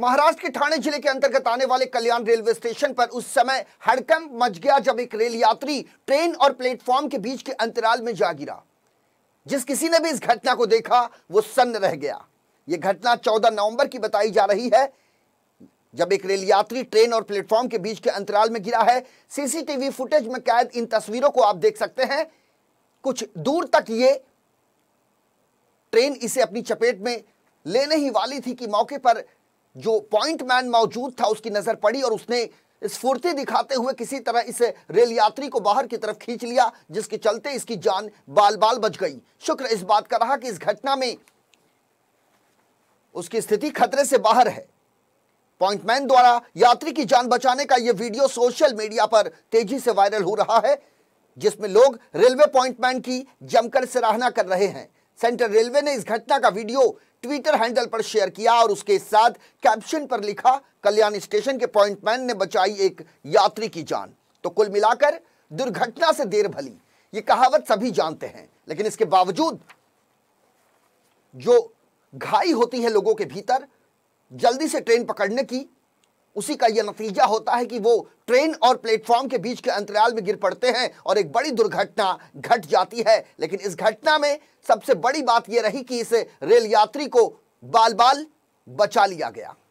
महाराष्ट्र के ठाणे जिले के अंतर्गत आने वाले कल्याण रेलवे स्टेशन पर उस समय हड़कंप मच गया जब एक रेल यात्री ट्रेन और प्लेटफॉर्म के बीच के अंतराल में जा गिरा जिस किसी ने भी इस घटना को देखा वो सन्न रह गया ये घटना 14 नवंबर की बताई जा रही है जब एक रेल यात्री ट्रेन और प्लेटफॉर्म के बीच के अंतराल में गिरा है सीसीटीवी फुटेज में कैद इन तस्वीरों को आप देख सकते हैं कुछ दूर तक ये ट्रेन इसे अपनी चपेट में लेने ही वाली थी कि मौके पर जो पॉइंट मैन मौजूद था उसकी नजर पड़ी और उसने स्फूर्ति दिखाते हुए किसी तरह इस रेल यात्री को बाहर की तरफ खींच लिया जिसके चलते इसकी जान बाल बाल बच गई शुक्र इस बात का रहा कि इस घटना में उसकी स्थिति खतरे से बाहर है पॉइंटमैन द्वारा यात्री की जान बचाने का यह वीडियो सोशल मीडिया पर तेजी से वायरल हो रहा है जिसमें लोग रेलवे पॉइंटमैन की जमकर सराहना कर रहे हैं सेंट्रल रेलवे ने इस घटना का वीडियो ट्विटर हैंडल पर शेयर किया और उसके साथ कैप्शन पर लिखा कल्याण स्टेशन के पॉइंटमैन ने बचाई एक यात्री की जान तो कुल मिलाकर दुर्घटना से देर भली ये कहावत सभी जानते हैं लेकिन इसके बावजूद जो घाई होती है लोगों के भीतर जल्दी से ट्रेन पकड़ने की उसी का यह नतीजा होता है कि वो ट्रेन और प्लेटफॉर्म के बीच के अंतराल में गिर पड़ते हैं और एक बड़ी दुर्घटना घट जाती है लेकिन इस घटना में सबसे बड़ी बात यह रही कि इस रेल यात्री को बाल बाल बचा लिया गया